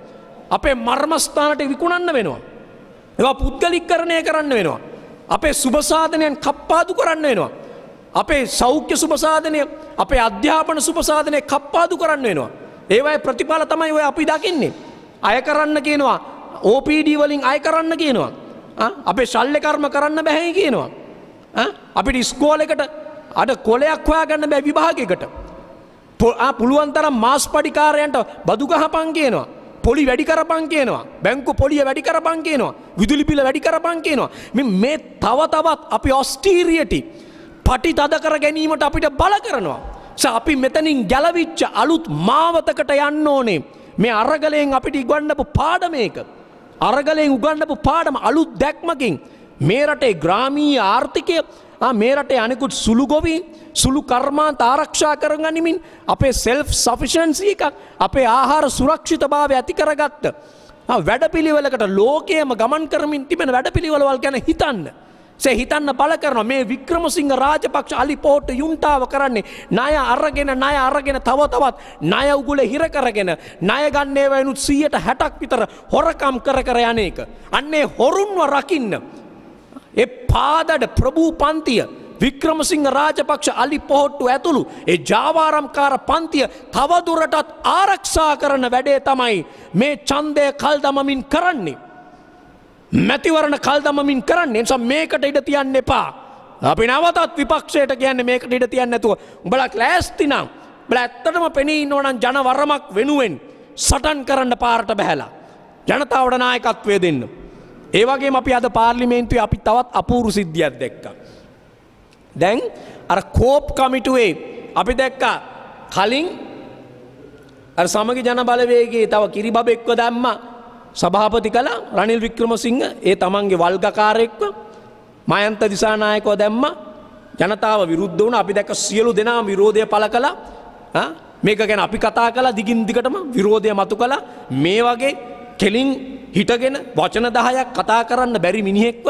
අපේ මර්මස්ථානට විකුණන්න වෙනවා. ඒවා පුද්ගලිකරණය කරන්න වෙනවා. අපේ සුබසාධනයන් කප්පාදු කරන්න වෙනවා. අපේ සෞඛ්‍ය සුපසාධනය අපේ අධ්‍යාපන සුපසාධනය කප්පාදු කරන්න වෙනවා. ඒවයි ප්‍රතිඵල තමයි ඔය අපි දකින්නේ. අය කරන්න කියනවා ඕපඩ වලින් අය කරන්න කියනවා. අපේ ශල්ල කර්ම කරන්න බැහැ කියනවා. අපිට ස්කෝලකට අඩ කොලයක් හොයා ගන්න බැ විභාගකට. පුළුවන්තර මාස් පඩිකාරයන්ට බදුගහපන් කියනවා. පොලි වැඩි කරපන් කියනවා බැංකු පොලිය වැඩි කරපන් කියනවා විදුලිපිල වැඩි කරපන් කියනවා මේ තව තවත් අපි ඔස්ටීරියටි පටි තද කර ගැනීමට අපිට බල කරනවා. අපි මෙතනින් ගැලවිච්ච අලුත් මාවතකට යන්න ඕනේ. මේ අරගලයෙන් අපිට ඉගන්නපු පාඩමේක. අරගලයෙන් උගන්නපු පාඩම අලුත් දැක්මකින්. මේ රටේ ග්‍රාමීය ආර්ථිකය මේ රටේ අනෙකුත් සුළුගොවී සුළු කර්මාන්ත ආරක්ෂා කරගනිමින් අපේ සෙල්ෆ් සෆිෂන්සි එකක් අපේ ආහාර සුරක්ෂිත භාව ඇති කරගත්ත. වැඩපිළිවෙලකට ලෝකයේම ගමන් කරමින් තිබෙන වැඩපිළිවෙලවල් ගැන හිතන්න. සේ හිතන්න බල කරන මේ වික්‍රමසිංහ රාජපක්ෂ අලි පෝට්ට යුන්ටාව කරන්නේ ණය අරගෙන ණය අරගෙන තව තවත් ණය උගුල හිර කරගෙන ණය ගන්නේ වයිනුත් 160ක් විතර හොරකම් කර කර යන එක. අන්නේ හොරුන්ව රකින්න. ඒ පාදඩ ප්‍රභූ පන්තිය වික්‍රමසිංහ රාජපක්ෂ අලි පොහොට්ටු ඇතුළු ඒ ජාවාරම්කාර පන්තිය තවදුරටත් ආරක්ෂා කරන වැඩේ තමයි මේ ඡන්දය කල් දමමින් කරන්නේ. මැතිවරණ කල්දමමින් කරන්න නිසා මේකට ඉඩ තියන්න එපා. අපි නවතත් විපක්ෂයට කියන්න මේකට ඉඩ තියන්න ඇතුව. උඹලක් ලෑස්තිනම් බල ඇත්තටම පෙනී ඕනන් ජනවරමක් වෙනුවෙන් සටන් කරන්න පාරට බැහැලා. ජනතාවට නායකත්වය දෙන්න. ඒවගේ අපි අද පාර්ලිමේන්තුවේ අපි තවත් අපූරු සිද්ධියක් දැක්ක. දැන් අර කෝප් කමිටුවේ අපි දැක්ක කලින් සමග ජනබලවේගේ තව කිරිබබෙක්ව දැම්මා සභාපති කලා රනිල් වික්‍රමසිංහ ඒ තමන්ගේ වල්ගකාරයෙක්ව මයන්ත දිසානායකෝ දැම්ම ජනතාව විරුද්ධ වන අපි දැක සියලු දෙනා විරෝධය පල කලා මේක ගැන අපි කතා කලා දිගින් දිගටම විරෝධය මතු කලා මේ වගේ කෙලින් හිටගෙන වචන දහයක් කතා කරන්න බැරි මිනිහෙක්ව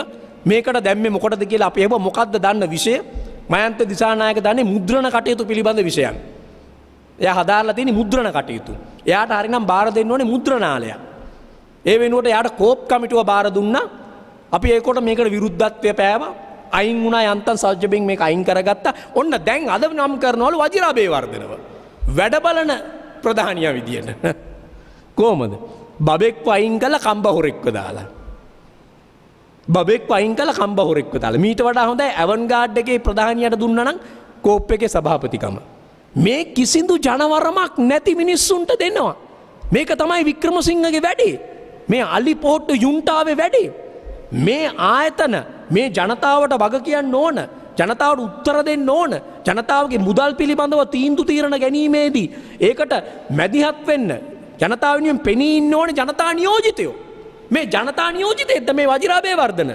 මේකට දැම්ම මොකටද කියලා අප ඒව මොකක්ද දන්න විෂය මයන්ත දිසානායක දන්නේ මුද්‍රණ කටයුතු පිළිබඳ විෂයන්. එය හදාරලා තියෙන මුද්‍රණ කටයුතු. එයාට හරිනම් බාර දෙන්න ඕනේ මුද්‍රණාලයක්. ඒ වෙනුවට යට කෝප් කමිටුව බාර දුන්න අපි ඒකොට මේකට විරුද්ධත්වය පෑව අයින් වුණ යන්තන් සජ්ජබෙන් මේ අයින් කරගත්ත ඔන්න දැන් අද නම් කරනවලු වජිරාබේ වර්ධනව. වැඩබලන ප්‍රධානය විදියට. කෝමද. බබෙක් වයින් කල කම්බ හොරෙක්ව දාලා. බෙක් වයින් කල කම්බ හොරෙක්ව දාලා මීට වඩා හොඳ ඇවන් ගාඩ් එකේ ප්‍රධානයට දුන්නනම් කෝප් එකේ සභාපතිකම. මේ කිසිදු ජනවරමක් නැති මිනිස්සුන්ට දෙනවා. මේක තමයි වික්‍රමසිංහගේ වැඩේ. මේ අලි පොහොට්ටු යුන්ටාවේ වැඩි. මේ ආයතන මේ ජනතාවට බග කියන්න ඕන ජනතාවට උත්තර දෙන්න ඕන ජනතාවගේ මුදල් පිළිබඳව තීන්දු තීරණ ගැනීමේදී. ඒකට මැදිහත් වෙන්න ජනතාවනියෙන් පෙනීන්න ඕන ජනතා නියෝජිතයෝ. මේ ජනතා නියෝජිත එද මේ වජිරාබේ වර්ධන.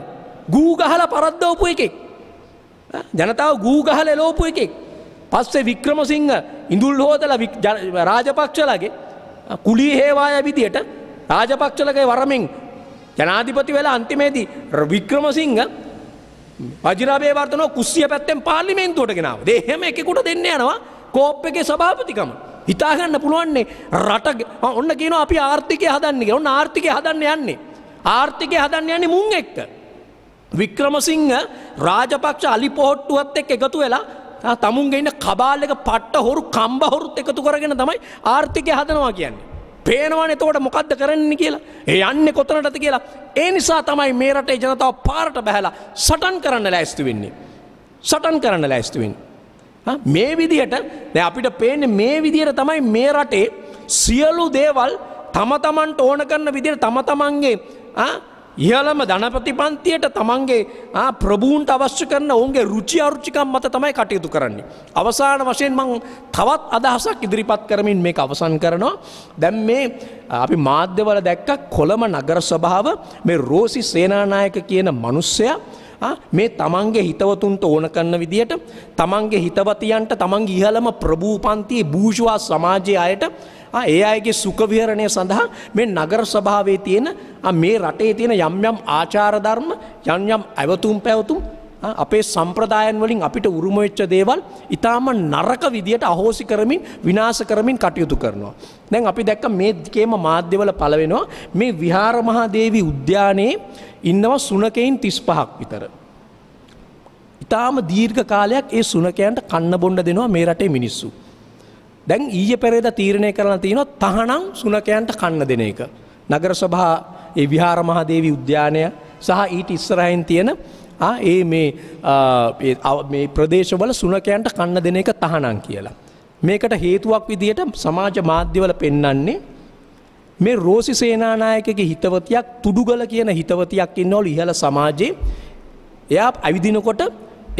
ගූ ගහල පරද්දවපු එකෙක්. ජනතාව ගූ ගහල එලෝපු එකෙක්. පස්සේ වික්‍රමසිංහ ඉඳුල් හෝදල රාජපක්ෂලගේ කුලි හේවාය විදියට රාජපක්ෂලගේ වරමෙන් ජනාධිපති වෙලා අන්තිමේදී වික්‍රමසිංහ වජිරාබේ වර්තන කුස්සිය පැත්තෙන් පාර්ලිමේන්තුවට ගෙනාව දෙහෙම එකකුට දෙන්න යනවා කෝප් එකේ සභාපතිකම හිතාගන්න පුළුවන්නේ රට ඔන්න කියනවා අපි ආර්ථිකය හදන්නේ ඔන්න ආර්ථිකය හදන්න යන්නේ ආර්ථිකය හදන්න යන්නේ මුං එක්ක වික්‍රමසිංහ රාජපක්ෂ අලිපොහට්ටුවත් එක් එකතු වෙලා තමුන්ගේ ඉන්න කබාල් එක පට්ට හොරු කම්බ හොරුත් එකතු කරගෙන තමයි ආර්ථිකය හදනවා කියන්නේ පේනවන එතකොට මොකක්ද කරන්න කියලා ඒ යන්න කොතනටද කියලා ඒ නිසා තමයි මේ රටේ ජනතාව පාරට බැහලා සටන් කරන්න ලෑස්ති වෙන්නේ. සටන් කරන්න ලෑස්තිවෙන්. මේ විදියට අපිට පේන මේ විදියට තමයි මේ රටේ සියලු දේවල් තම තමන්ට ඕන කරන්න විදියට තම තමන්ගේ ඉහළම ධනපති පන්තියට තමන්ගේ ප්‍රභූන්ට අවශ්‍ය කරන ඔවුන්ගේ රුචි අරුචිකම් මත තමයි කටයුතු කරන්නේ. අවසාන වශයෙන් මං තවත් අදහසක් ඉදිරිපත් කරමින් මේක අවසන් කරනවා. දැම් මේ අපි මාධ්‍යවල දැක්ක කොළම නගර ස්වභාව මේ රෝසි සේනානායක කියන මනුස්සය මේ තමන්ගේ හිතවතුන්ට ඕන කරන විදියට තමන්ගේ හිතවතියන්ට තමන් ඉහළම ප්‍රභූපන්තියේ භූෂවා සමාජය අයට ඒ අයගේ සුකවිහරණය සඳහා මේ නගර සභාවේ තියෙන මේ රටේ තියෙන යම් යම් ආචාරධර්ම යන් යම් ඇවතුම් පැවතුම් අපේ සම්ප්‍රදායන් වලින් අපිට උරුමවෙච්ච දේවල් ඉතාම නරක විදියට අහෝසි කරමින් විනාශ කරමින් කටයුතු කරනවා. දැන් අපි දැක්ක මේකේම මාධ්‍යවල පලවෙනවා මේ විහාරමහාදේවී උද්‍යානයේ ඉන්නවා සුනකයින් තිස් පහක් විතර. ඉතාම දීර්ඝ කාලයක් ඒ සුනකයන්ට කන්න බොන්ඩ දෙනවා මේ රටේ මිනිස්සු. දැන් ඊය පෙරේද තීරණය කරලා තියෙනවා තහනම් සුනකයන්ට කන්න දෙන එක. නගර සභා ඒ විහාර මහදේවී උද්‍යානය සහ ඊට ඉස්සරහින් තියෙන ඒ මේ ප්‍රදේශවල සුනකයන්ට කන්න දෙන එක තහනම් කියලා. මේකට හේතුවක් විදිහට සමාජ මාධ්‍යවල පෙන්නන්නේ මේ රෝසි සේනානායකගේ හිතවතියක් තුඩුගල කියන හිතවතියක් ඉන්නවලු ඉහළ සමාජයේ එයා ඇවිදිනකොට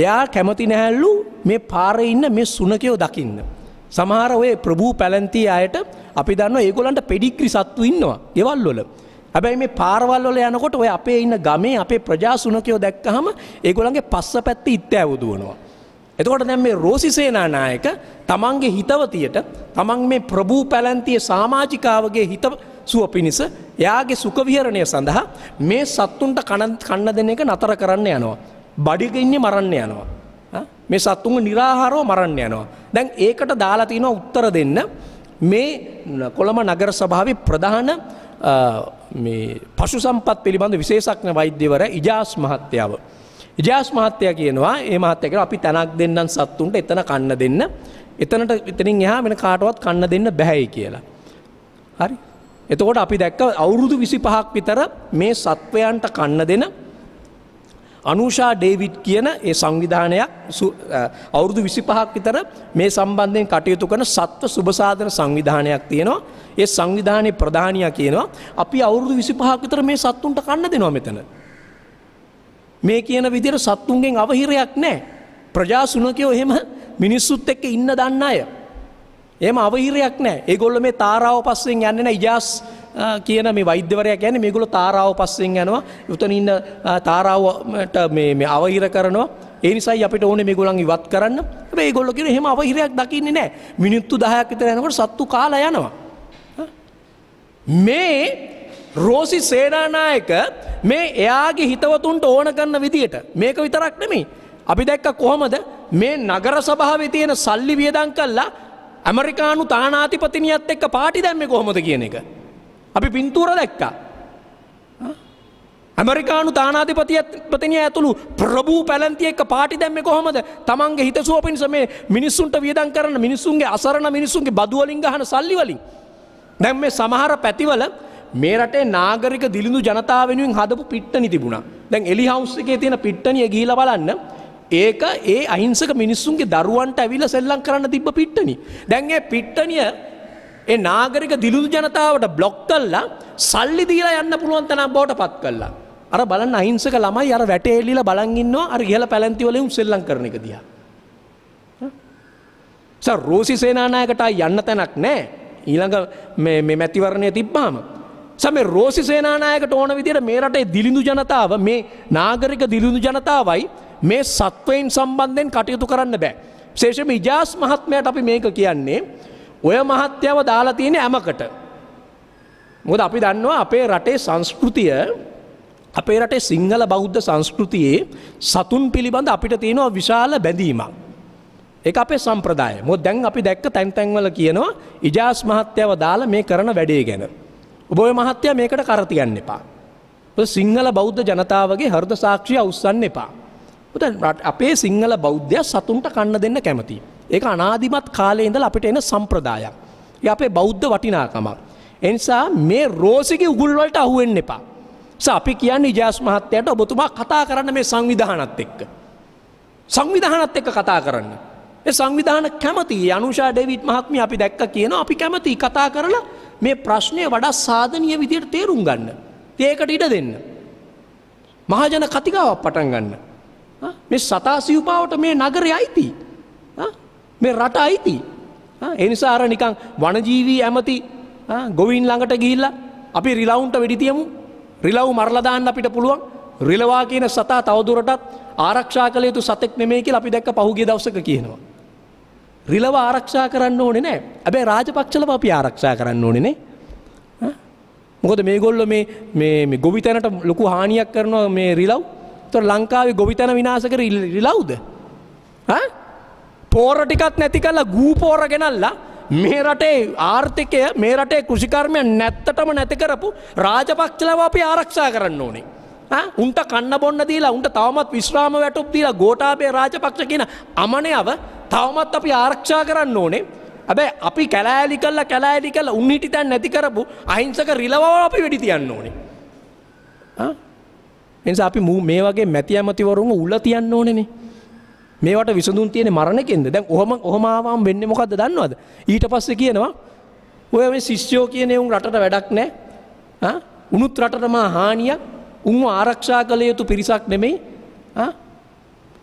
එයා කැමති නැහැල්ලු මේ පාරේ ඉන්න මේ සුනකයෝ දකින්න. සමහර ඔය ප්‍රභූ පැලැන්තිය අයට අපි දන්න ඒගොලන්ට පෙඩික්‍රි සත්තු ඉන්නවා ගෙවල්ලොල. හැබැයි මේ පාරවල්ලොල යනකොට ඔය අපේ ඉන්න ගමේ අපේ ප්‍රජාසුනකයෝ දැක්කහම ඒගොලන්ගේ පස්ස පැත්ත ඉත්ත ඇවුදුවනවා. එතකොට දැන් මේ රෝසි සේනානායක තමන්ගේ හිතවතියට තමන් මේ ප්‍රභූ පැලැන්තිය සාමාජිකාවගේ හිත සුව පිණිස එයාගේ සුකවිහරණය සඳහා මේ සත්තුන්ට කන්න දෙන එක නතර කරන්න යනවා. බඩිගඉන්නේ මරන්න යනවා. මේ සත්තුන්ව නිරාහාරෝ මරන්න යනවා. දැන් ඒකට දාලා තිනවා උත්තර දෙන්න මේ කොළඹ නගර සභාවේ ප්‍රධාන මේ පශු සම්පත් පිළිබඳ විශේෂඥ වෛද්‍යවර ඉජාස් මහත්තයාව. ඉජාස් මහත්තයා කියනවා ඒ මහත්තයා කියනවා අපි තනක් දෙන්නම් සත්තුන්ට එතන කන්න දෙන්න. එතනට එතනින් එහා වෙන කාටවත් කන්න දෙන්න බෑයි කියලා. හරි. එතකොට අපි දැක්ක අවුරුදු 25ක් විතර මේ සත්වයන්ට කන්න දෙන අනුෂා ඩේවිඩ් කියන ඒ සංවිධානයක් අවුරුදු විසිපහක් විතර මේ සම්බන්ධයෙන් කටයුතු කරන සත්ව සුභසාධන සංවිධානයක් තියෙනවා. ඒ සංවිධානය ප්‍රධානයා කියනවා අපි අවුරුදු විසිපහක් විතර මේ සත්තුන්ට කන්න දෙනවා මෙතන. මේ කියන විදිර සත්තුන්ගෙන් අවහිරයක් නෑ. ප්‍රජාසුනකයෝ එහෙම මිනිස්සුත් එක්ක ඉන්න දන්න අය. එම අවහිරයක් නෑ ඒගොල්ල මේ තාරාව පස්සෙන් යන්න ඉජාස් කියන මේ වෛද්‍යවරයා කියන්නේ මේගොල්ලෝ තාරාව පස්සෙන් යනවා උතන ඉන්න තාරාවට මේ මේ අවහිර කරනවා ඒ නිසායි අපිට ඕනේ මේගොල්ලන් ඉවත් කරන්න හැබැයි ඒගොල්ලෝ කියන එහෙම අවහිරයක් දකින්නේ නැහැ මිනිත්තු 10ක් විතර යනකොට සත්තු කාලා යනවා මේ රෝසි සේනානායක මේ එයාගේ හිතවතුන්ට ඕන කරන විදියට මේක විතරක් නෙමෙයි අපි දැක්ක කොහොමද මේ නගර සභාවේ තියෙන සල්ලි වියදම් කළා ඇමරිකානු තානාතිපතිනියත් එක්ක පාටි දැම්මේ කොහොමද කියන එක අපි පින්තූර දැක්කා. ඇමරිකානු තානාධිපතිපතිනය ඇතුළු ප්‍රභූ පැලන්තිය එක පාටි දැම්ම කොහොමද තමන්ගේ හිතසුව පින්ස මේ මිනිස්සුන්ට වියදන් කරන මිනිසුන්ගේ අසරණ මිනිසුන්ගේ බදුවලින් ගහන සල්ලිවලින්. දැම් මේ සමහර පැතිවල මේ රටේ නාගරික දිලිඳු ජනතාව වෙනුවෙන් හදපු පිට්ටනි තිබුණා දැන් එලි හවුස් එකේ තියෙන පිට්ටනිය ගිහිලා බලන්න ඒක ඒ අහිංසක මිනිස්සුන්ගේ දරුවන්ට ඇවිල්ලා සෙල්ලම් කරන්න තිබ්බ පිට්ටනි. දැන් ඒ පිට්ටනිය ඒ නාගරික දිලුදු ජනතාවට බ්ලොක් කල්ලා සල්ලි දීලා යන්න පුළුවන් තනම් බවට පත් කල්ලා. අර බලන්න අහිංසක ළමයි අර වැටේලිල බලන්ගන්නවා අර ගහල පැලැන්තිවලින් සෙල්ලම් කරන එක දිය. රෝසි සේනානායකට යන්න තැනක් නෑ ඊළඟ මැතිවරණය තිබ්බාම. සම රෝසි සේනානායකට ඕන විදියට මේ රටේ දිලිඳු ජනතාව මේ නාගරික දිලිඳු ජනතාවයි මේ සත්වයින් සම්බන්ධයෙන් කටයුතු කරන්න බෑ. ශේෂම ඉජාස් මහත්මයට අපි මේක කියන්නේ ඔය මහත්්‍යාව දාලා තියෙන ඇමකට. මොද අපි දන්නවා අපේ රටේ සංස්කෘතිය අපේ රටේ සිංහල බෞද්ධ සංස්කෘතියේ සතුන් පිළිබඳ අපිට තියෙනවා විශාල බැඳීමක්. එක අපේ සම්ප්‍රදාය මො දැන් අපි දැක්ක තැන්තැන්වල කියනවා ඉජාස් මහත්‍යාව දාලා මේ කරන වැඩේ ගැන. ඔබය මහත්‍යය මේකට කරතියන්න එපා. සිංහල බෞද්ධ ජනතාවගේ හර්ද සාක්ෂිය උස්සන්න එපා. අපේ සිංහල බෞද්ධයක් සතුන්ට කන්න දෙන්න කැමතියි. ඒක අනාදිමත් කාලේ ඉඳලා අපිට එන සම්ප්‍රදායක්. ඒ අපේ බෞද්ධ වටිනාකමක්. ඒ නිසා මේ රෝසිගේ උගුල් වලට අහු වෙන්න එපා. අපි කියන්නේ ඉජාස් මහත්තයාට ඔබතුමා කතා කරන්න මේ සංවිධානත් එක්ක. සංවිධානත් එක්ක කතා කරන්න. ඒ සංවිධාන කැමති අනුෂා ඩේවිඩ් මහත්මිය අපි දැක්ක කියනවා අපි කැමති කතා කරලා මේ ප්‍රශ්නය වඩා සාධනීය විදියට තේරුම් ගන්න. ඒකට ඉඩ දෙන්න. මහජන කතිකාවක් පටන් ගන්න. මේ සතා සිව්පාවට මේ නගරය අයිති. මේ රට අයිති. එනිසා අර නිකං වනජීවී ඇමති ගොවින් ළඟට ගිහිල්ලා අපි රිලවුන්ට වෙඩිතියමු රිලව් මරලදාන්න අපිට පුළුවන් රිලවා කියන සතා තවදුරටත් ආරක්ෂා කළ යුතු සතෙක් නෙමේ කියලා අපි දැක්ක පහුගේ දවසක කියනවා. රිලව ආරක්ෂා කරන්න ඕනේ නෑ ඇබැයි රාජපක්ෂලව අපි ආරක්ෂා කරන්න ඕනේ නේ මොකද මේගොල්ල මේ ගොවිතැනට ලොකු හානියක් කරනවා මේ රිලව් තො ලංකාවේ ගොවිතැන විනාසකර රිලව්ද? පෝර ටිකත් නැති කල්ලා ගූපෝර ගෙනල්ලා මේ රටේ ආර්ථිකය මේ රටේ කෘෂිකර්මය නැත්තටම නැති කරපු රාජපක්ෂලව අපි ආරක්ෂා කරන්න ඕනේ. උන්ට කන්න බොන්න දීලා උන්ට තවමත් විශ්‍රාම වැටුප් දීලා ගෝටාබේ රාජපක්ෂ කියන අමනයව තවමත් අපි ආරක්ෂා කරන්න ඕනේ. ඇබැයි අපි කැලෑලි කල්ලා කැලෑලි කල්ලා උන්හිටි තැන් නැති කරපු අහිංසක රිලවව අපි වෙඩි තියන්න ඕනේ. එනිසා අපි මේ වගේ මැති ඇමතිවරුන් උල්ල තියන්න ඕනනේ. මේවට විසඳුන් තියෙන මරණකෙන්ද දැන් ඔහම ඔහමාවාම් වෙන්න මොකක්ද දන්නවද ඊට පස්සේ කියනවා ඔය මේ ශිෂ්‍යෝ කියන උන් රටට වැඩක් නෑ උනුත් රටටමා හානියක් උන්ව ආරක්ෂා කළ යුතු පිරිසක් නෙමෙයි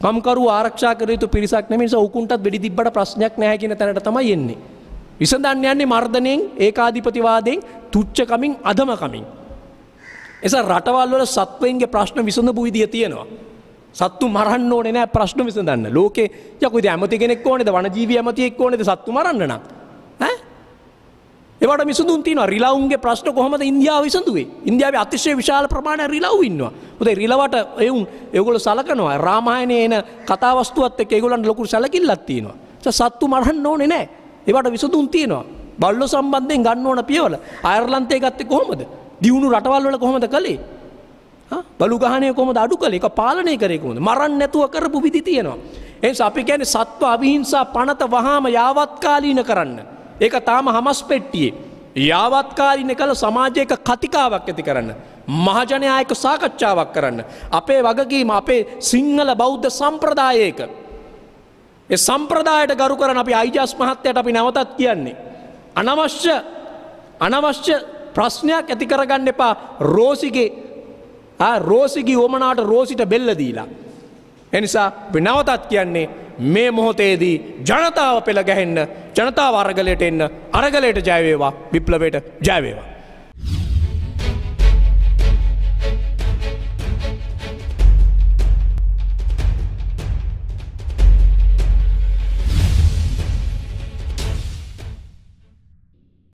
කම්කරු ආරක්ෂා කර යුතු පිරිසක් නෙමෙයි නිසා උකුන්ටත් වෙඩි තිබ්බට ප්‍රශ්නයක් නැහැ කියන තැනට තමයි එන්නේ විසඳන්න යන්නේ මර්ධනයෙන් ඒකාධිපතිවාදයෙන් තුච්චකමින් අධමකමින් එසා රටවල් වල සත්වයන්ගේ ප්‍රශ්න විසඳපු විදිය තියෙනවා සත්තු මරන්න ඕනේ නෑ ප්‍රශ්න විසඳන්න. ලෝකේ යකෝද ඇමති කෙනෙක් ඕනේද වනජීවි ඇමතියෙක් ඕනේද සත්තු මරන්න නම්? ඈ? ඒවට විසඳුම් තියෙනවා. රිලවුන්ගේ ප්‍රශ්න කොහොමද ඉන්දියාව විසඳුවේ? ඉන්දියාවේ අතිශය විශාල ප්‍රමාණයක් රිලව් ඉන්නවා. උදේ රිලවට එවුන් ඒගොල්ලෝ සලකනවා. රාමායනයේ එන කතාවස්තුවත් එක්ක ඒගොල්ලන්ට ලොකු සැලකිල්ලක් තියෙනවා. සත්තු මරන්න ඕනේ නෑ. ඒවට විසඳුම් තියෙනවා. බල්ලෝ සම්බන්ධයෙන් ගන්න ඕන පියවල. අයර්ලන්තය ගත්තේ කොහොමද? දියුණු රටවල් වල කොහොමද කළේ? බලු ගහනය කොමද අඩු කළ එක පාලනය කරෙකුද මරන් නැතුව කරපු විදි තියෙනවා. එන් අපි ගැන සත්ව අවිහිංසා පනත වහාම යාවත්කාලීන කරන්න. ඒක තාම හමස් පෙට්ටියේ. යාවත්කාලින කළ සමාජයක කතිකාවක් ඇති කරන්න. මහජනයායක සාකච්ඡාවක් කරන්න. අපේ වගකීම අපේ සිංහල බෞද්ධ සම්ප්‍රදායක. එ සම්ප්‍රදායට ගරු කරන අපි අයිජස් මහත්තයට අපි නැවතත් කියන්නේ. අනවශ්‍ය අනවශ්‍ය ප්‍රශ්නයක් ඇති කරගන්න එපා රෝසිගේ රෝසිගි ඕමනාට රෝසිට බෙල්ලදීලා. එනිසා නවතත් කියන්නේ මේ මොහොතේදී ජනතාව පෙළ ගැහෙන්න ජනතාව අරගලයට එන්න අරගලයට ජයවේවා විප්ලවයට ජයවේවා.